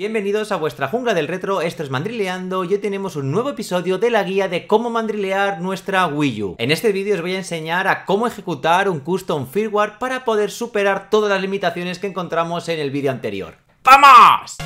Bienvenidos a vuestra jungla del retro, esto es Mandrileando y hoy tenemos un nuevo episodio de la guía de cómo mandrilear nuestra Wii U. En este vídeo os voy a enseñar a cómo ejecutar un custom firmware para poder superar todas las limitaciones que encontramos en el vídeo anterior. ¡Vamos!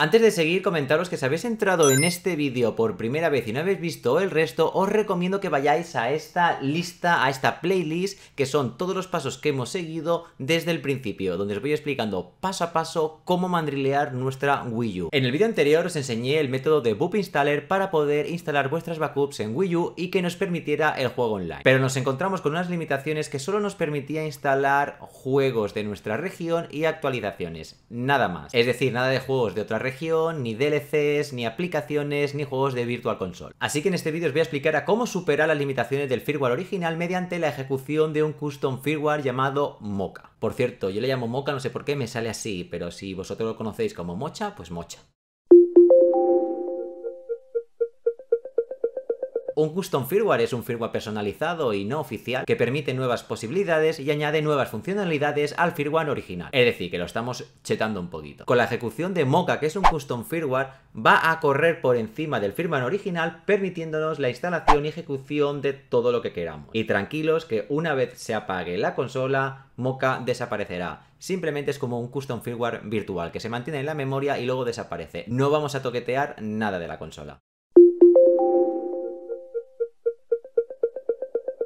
Antes de seguir, comentaros que si habéis entrado en este vídeo por primera vez y no habéis visto el resto, os recomiendo que vayáis a esta lista, a esta playlist, que son todos los pasos que hemos seguido desde el principio, donde os voy explicando paso a paso cómo mandrilear nuestra Wii U. En el vídeo anterior os enseñé el método de Boop Installer para poder instalar vuestras backups en Wii U y que nos permitiera el juego online. Pero nos encontramos con unas limitaciones que solo nos permitía instalar juegos de nuestra región y actualizaciones, nada más. Es decir, nada de juegos de otra región ni DLCs, ni aplicaciones, ni juegos de Virtual Console. Así que en este vídeo os voy a explicar a cómo superar las limitaciones del firmware original mediante la ejecución de un custom firmware llamado Mocha. Por cierto, yo le llamo Mocha, no sé por qué me sale así, pero si vosotros lo conocéis como Mocha, pues Mocha. Un custom firmware es un firmware personalizado y no oficial que permite nuevas posibilidades y añade nuevas funcionalidades al firmware original. Es decir, que lo estamos chetando un poquito. Con la ejecución de Mocha, que es un custom firmware, va a correr por encima del firmware original permitiéndonos la instalación y ejecución de todo lo que queramos. Y tranquilos que una vez se apague la consola, Mocha desaparecerá. Simplemente es como un custom firmware virtual que se mantiene en la memoria y luego desaparece. No vamos a toquetear nada de la consola.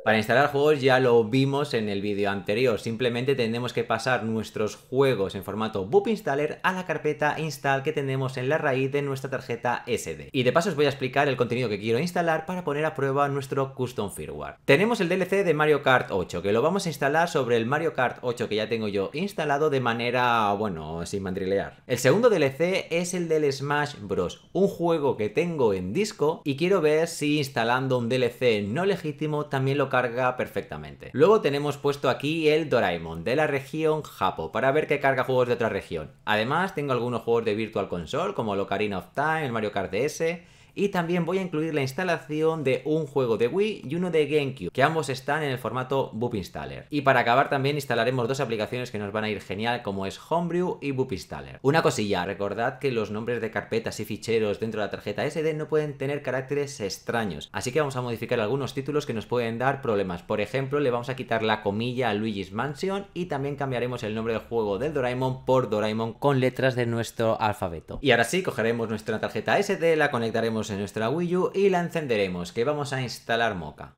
Para instalar juegos ya lo vimos en el vídeo anterior, simplemente tenemos que pasar nuestros juegos en formato boop installer a la carpeta install que tenemos en la raíz de nuestra tarjeta SD. Y de paso os voy a explicar el contenido que quiero instalar para poner a prueba nuestro custom firmware. Tenemos el DLC de Mario Kart 8, que lo vamos a instalar sobre el Mario Kart 8 que ya tengo yo instalado de manera, bueno, sin mandrilear. El segundo DLC es el del Smash Bros, un juego que tengo en disco y quiero ver si instalando un DLC no legítimo también lo carga perfectamente. Luego tenemos puesto aquí el Doraemon de la región Japo para ver que carga juegos de otra región. Además tengo algunos juegos de Virtual Console como el Ocarina of Time, el Mario Kart DS y también voy a incluir la instalación de un juego de Wii y uno de GameCube, que ambos están en el formato Boop Installer. Y para acabar también instalaremos dos aplicaciones que nos van a ir genial como es Homebrew y Boop Installer. Una cosilla, recordad que los nombres de carpetas y ficheros dentro de la tarjeta SD no pueden tener caracteres extraños, así que vamos a modificar algunos títulos que nos pueden dar problemas. Por ejemplo, le vamos a quitar la comilla a Luigi's Mansion y también cambiaremos el nombre del juego del Doraemon por Doraemon con letras de nuestro alfabeto. Y ahora sí, cogeremos nuestra tarjeta SD, la conectaremos en nuestra Wii U y la encenderemos, que vamos a instalar Mocha.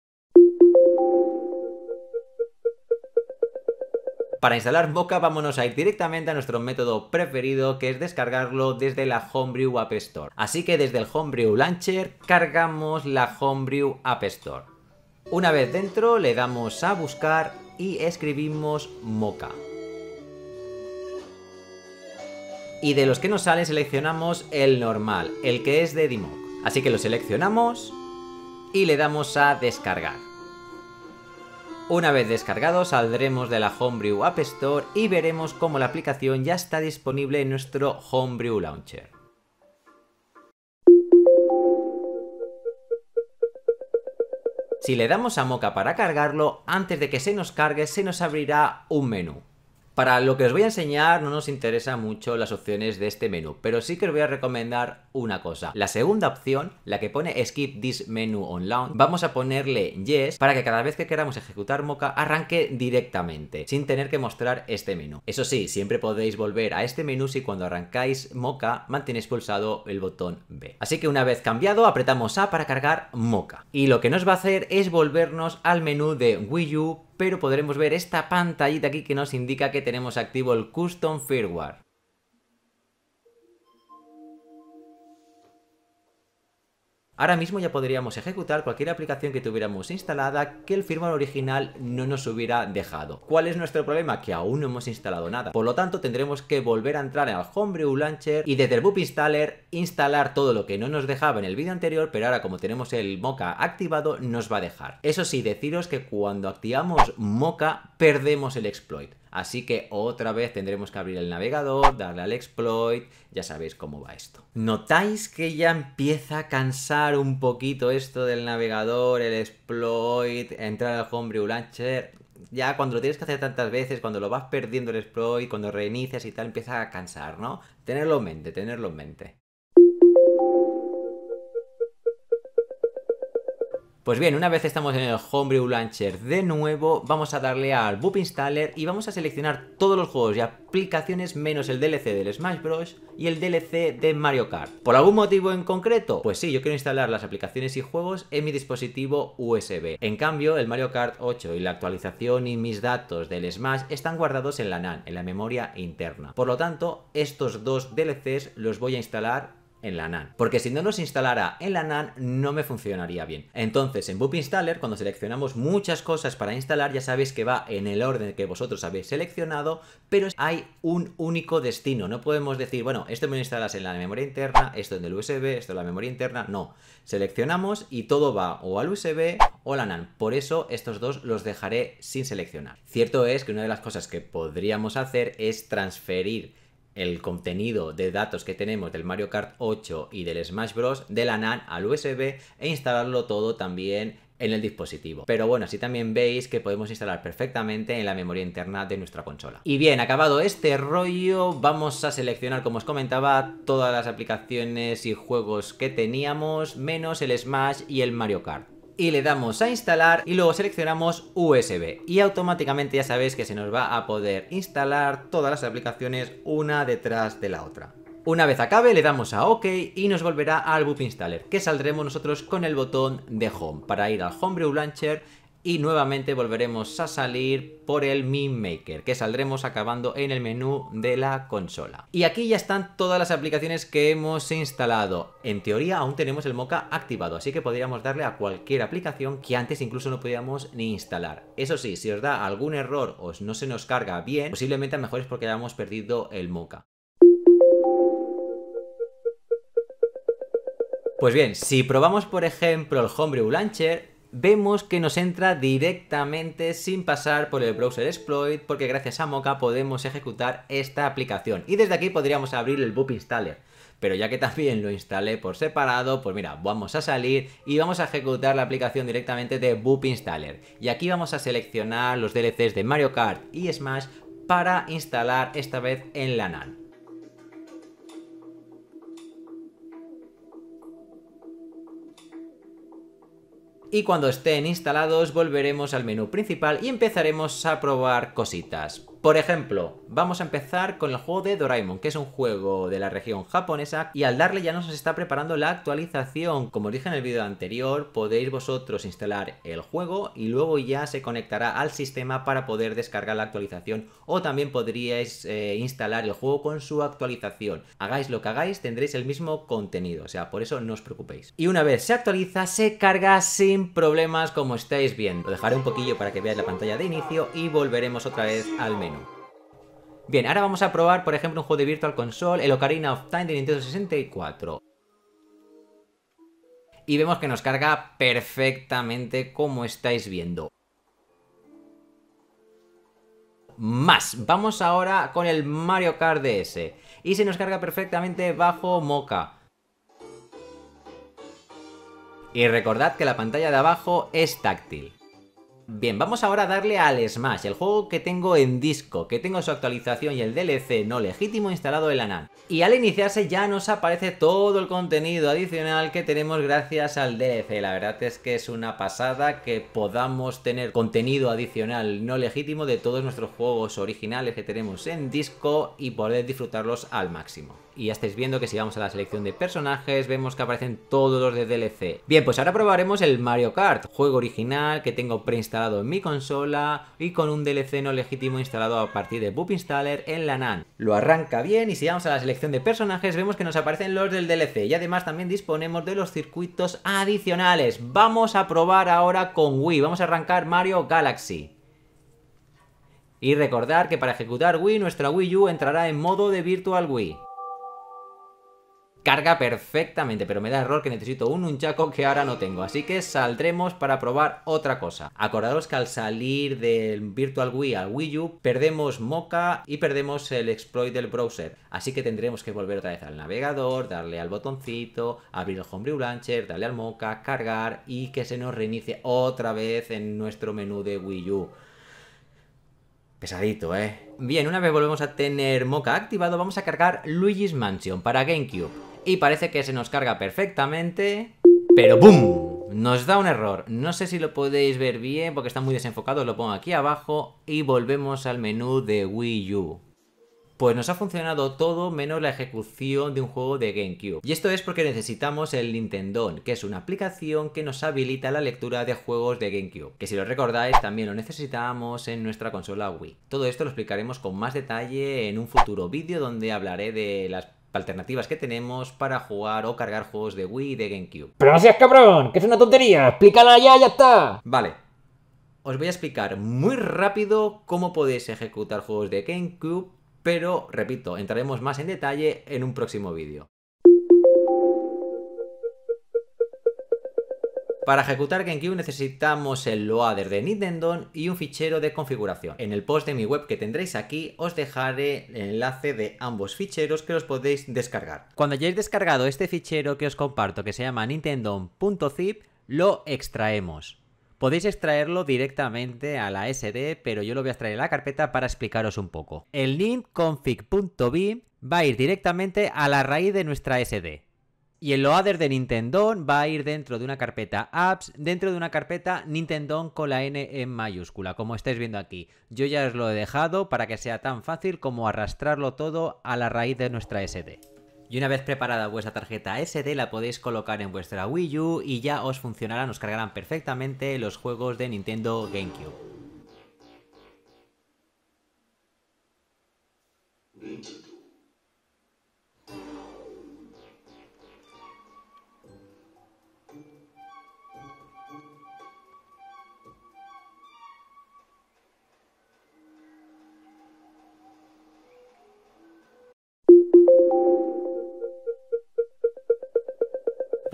Para instalar Mocha vámonos a ir directamente a nuestro método preferido que es descargarlo desde la Homebrew App Store. Así que desde el Homebrew Launcher cargamos la Homebrew App Store. Una vez dentro le damos a buscar y escribimos Mocha. Y de los que nos sale seleccionamos el normal, el que es de Dimo. Así que lo seleccionamos y le damos a descargar. Una vez descargado saldremos de la Homebrew App Store y veremos cómo la aplicación ya está disponible en nuestro Homebrew Launcher. Si le damos a Mocha para cargarlo, antes de que se nos cargue se nos abrirá un menú. Para lo que os voy a enseñar no nos interesa mucho las opciones de este menú, pero sí que os voy a recomendar una cosa. La segunda opción, la que pone Skip this menu on vamos a ponerle Yes para que cada vez que queramos ejecutar Mocha arranque directamente, sin tener que mostrar este menú. Eso sí, siempre podéis volver a este menú si cuando arrancáis Mocha mantenéis pulsado el botón B. Así que una vez cambiado, apretamos A para cargar Mocha. Y lo que nos va a hacer es volvernos al menú de Wii U pero podremos ver esta pantallita aquí que nos indica que tenemos activo el Custom Firmware. Ahora mismo ya podríamos ejecutar cualquier aplicación que tuviéramos instalada que el firmware original no nos hubiera dejado. ¿Cuál es nuestro problema? Que aún no hemos instalado nada. Por lo tanto, tendremos que volver a entrar al Homebrew Launcher y desde el Boop Installer instalar todo lo que no nos dejaba en el vídeo anterior, pero ahora como tenemos el Mocha activado, nos va a dejar. Eso sí, deciros que cuando activamos Mocha, perdemos el exploit. Así que otra vez tendremos que abrir el navegador, darle al exploit, ya sabéis cómo va esto. ¿Notáis que ya empieza a cansar un poquito esto del navegador, el exploit, entrar al Homebrew Launcher? ya cuando lo tienes que hacer tantas veces, cuando lo vas perdiendo el exploit, cuando reinicias y tal, empieza a cansar, ¿no? Tenerlo en mente, tenerlo en mente. Pues bien, una vez estamos en el Homebrew Launcher de nuevo, vamos a darle al Boop Installer y vamos a seleccionar todos los juegos y aplicaciones menos el DLC del Smash Bros. y el DLC de Mario Kart. ¿Por algún motivo en concreto? Pues sí, yo quiero instalar las aplicaciones y juegos en mi dispositivo USB. En cambio, el Mario Kart 8 y la actualización y mis datos del Smash están guardados en la NAN, en la memoria interna. Por lo tanto, estos dos DLCs los voy a instalar en la NAN. Porque si no nos instalara en la NAN, no me funcionaría bien. Entonces, en Boop Installer, cuando seleccionamos muchas cosas para instalar, ya sabéis que va en el orden que vosotros habéis seleccionado, pero hay un único destino. No podemos decir, bueno, esto me lo instalas en la memoria interna, esto en el USB, esto en la memoria interna. No. Seleccionamos y todo va o al USB o la NAN. Por eso, estos dos los dejaré sin seleccionar. Cierto es que una de las cosas que podríamos hacer es transferir el contenido de datos que tenemos del Mario Kart 8 y del Smash Bros. de la NAN al USB e instalarlo todo también en el dispositivo. Pero bueno, así también veis que podemos instalar perfectamente en la memoria interna de nuestra consola. Y bien, acabado este rollo, vamos a seleccionar, como os comentaba, todas las aplicaciones y juegos que teníamos, menos el Smash y el Mario Kart y le damos a instalar y luego seleccionamos USB y automáticamente ya sabéis que se nos va a poder instalar todas las aplicaciones una detrás de la otra. Una vez acabe le damos a OK y nos volverá al Boot Installer, que saldremos nosotros con el botón de Home para ir al Homebrew Launcher y nuevamente volveremos a salir por el Meme Maker, que saldremos acabando en el menú de la consola. Y aquí ya están todas las aplicaciones que hemos instalado. En teoría aún tenemos el Mocha activado, así que podríamos darle a cualquier aplicación que antes incluso no podíamos ni instalar. Eso sí, si os da algún error o no se nos carga bien, posiblemente a lo mejor es porque hayamos perdido el Mocha. Pues bien, si probamos por ejemplo el Homebrew Launcher, vemos que nos entra directamente sin pasar por el browser exploit porque gracias a Mocha podemos ejecutar esta aplicación y desde aquí podríamos abrir el Boop Installer pero ya que también lo instalé por separado, pues mira, vamos a salir y vamos a ejecutar la aplicación directamente de Boop Installer. Y aquí vamos a seleccionar los DLCs de Mario Kart y Smash para instalar esta vez en la NAND. y cuando estén instalados volveremos al menú principal y empezaremos a probar cositas. Por ejemplo, vamos a empezar con el juego de Doraemon, que es un juego de la región japonesa y al darle ya nos está preparando la actualización. Como dije en el vídeo anterior, podéis vosotros instalar el juego y luego ya se conectará al sistema para poder descargar la actualización o también podríais eh, instalar el juego con su actualización. Hagáis lo que hagáis, tendréis el mismo contenido, o sea, por eso no os preocupéis. Y una vez se actualiza, se carga sin problemas como estáis viendo. Lo dejaré un poquillo para que veáis la pantalla de inicio y volveremos otra vez al menú. Bien, ahora vamos a probar, por ejemplo, un juego de Virtual Console, el Ocarina of Time de Nintendo 64. Y vemos que nos carga perfectamente como estáis viendo. Más, vamos ahora con el Mario Kart DS. Y se nos carga perfectamente bajo Mocha. Y recordad que la pantalla de abajo es táctil. Bien, vamos ahora a darle al Smash, el juego que tengo en disco, que tengo su actualización y el DLC no legítimo instalado en la NAN. Y al iniciarse ya nos aparece todo el contenido adicional que tenemos gracias al DLC. La verdad es que es una pasada que podamos tener contenido adicional no legítimo de todos nuestros juegos originales que tenemos en disco y poder disfrutarlos al máximo y ya estáis viendo que si vamos a la selección de personajes vemos que aparecen todos los de DLC. Bien, pues ahora probaremos el Mario Kart, juego original que tengo preinstalado en mi consola y con un DLC no legítimo instalado a partir de Boop Installer en la NAN. Lo arranca bien y si vamos a la selección de personajes vemos que nos aparecen los del DLC y además también disponemos de los circuitos adicionales. Vamos a probar ahora con Wii, vamos a arrancar Mario Galaxy. Y recordar que para ejecutar Wii, nuestra Wii U entrará en modo de Virtual Wii carga perfectamente, pero me da error que necesito un unchaco que ahora no tengo. Así que saldremos para probar otra cosa. Acordaros que al salir del Virtual Wii al Wii U, perdemos Mocha y perdemos el exploit del browser. Así que tendremos que volver otra vez al navegador, darle al botoncito, abrir el Homebrew Launcher, darle al Mocha, cargar y que se nos reinicie otra vez en nuestro menú de Wii U. Pesadito, ¿eh? Bien, una vez volvemos a tener Mocha activado, vamos a cargar Luigi's Mansion para GameCube y parece que se nos carga perfectamente, pero ¡BOOM! Nos da un error. No sé si lo podéis ver bien porque está muy desenfocado, lo pongo aquí abajo y volvemos al menú de Wii U. Pues nos ha funcionado todo menos la ejecución de un juego de GameCube. Y esto es porque necesitamos el Nintendo, que es una aplicación que nos habilita la lectura de juegos de GameCube, que si lo recordáis también lo necesitábamos en nuestra consola Wii. Todo esto lo explicaremos con más detalle en un futuro vídeo donde hablaré de las alternativas que tenemos para jugar o cargar juegos de Wii de GameCube. Pero no seas cabrón, que es una tontería, explícala ya, ya está. Vale. Os voy a explicar muy rápido cómo podéis ejecutar juegos de GameCube, pero repito, entraremos más en detalle en un próximo vídeo. Para ejecutar GameCube necesitamos el loader de Nintendo y un fichero de configuración. En el post de mi web que tendréis aquí os dejaré el enlace de ambos ficheros que los podéis descargar. Cuando hayáis descargado este fichero que os comparto que se llama nintendo.zip lo extraemos. Podéis extraerlo directamente a la SD, pero yo lo voy a extraer a la carpeta para explicaros un poco. El link va a ir directamente a la raíz de nuestra SD. Y el loader de Nintendo va a ir dentro de una carpeta apps, dentro de una carpeta Nintendo con la N en mayúscula, como estáis viendo aquí. Yo ya os lo he dejado para que sea tan fácil como arrastrarlo todo a la raíz de nuestra SD. Y una vez preparada vuestra tarjeta SD la podéis colocar en vuestra Wii U y ya os funcionará, os cargarán perfectamente los juegos de Nintendo GameCube.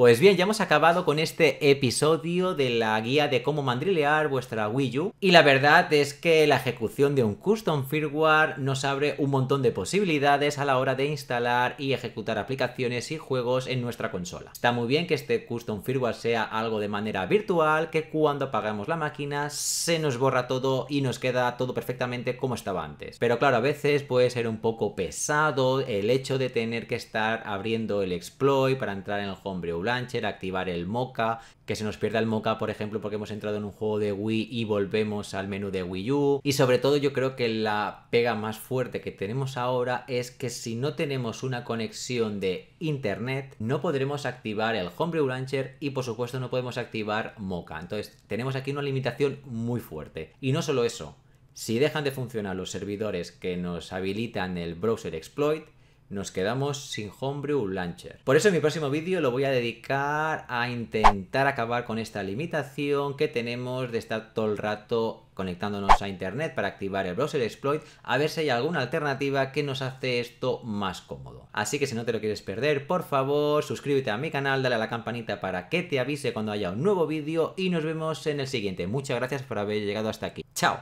Pues bien, ya hemos acabado con este episodio de la guía de cómo mandrilear vuestra Wii U y la verdad es que la ejecución de un custom firmware nos abre un montón de posibilidades a la hora de instalar y ejecutar aplicaciones y juegos en nuestra consola. Está muy bien que este custom firmware sea algo de manera virtual, que cuando apagamos la máquina se nos borra todo y nos queda todo perfectamente como estaba antes. Pero claro, a veces puede ser un poco pesado el hecho de tener que estar abriendo el exploit para entrar en el homebrew activar el mocha, que se nos pierda el mocha, por ejemplo, porque hemos entrado en un juego de Wii y volvemos al menú de Wii U. Y sobre todo yo creo que la pega más fuerte que tenemos ahora es que si no tenemos una conexión de internet, no podremos activar el Homebrew Launcher y por supuesto no podemos activar mocha. Entonces tenemos aquí una limitación muy fuerte. Y no solo eso, si dejan de funcionar los servidores que nos habilitan el browser exploit, nos quedamos sin Homebrew Launcher. Por eso en mi próximo vídeo lo voy a dedicar a intentar acabar con esta limitación que tenemos de estar todo el rato conectándonos a internet para activar el browser exploit a ver si hay alguna alternativa que nos hace esto más cómodo. Así que si no te lo quieres perder, por favor, suscríbete a mi canal, dale a la campanita para que te avise cuando haya un nuevo vídeo y nos vemos en el siguiente. Muchas gracias por haber llegado hasta aquí. ¡Chao!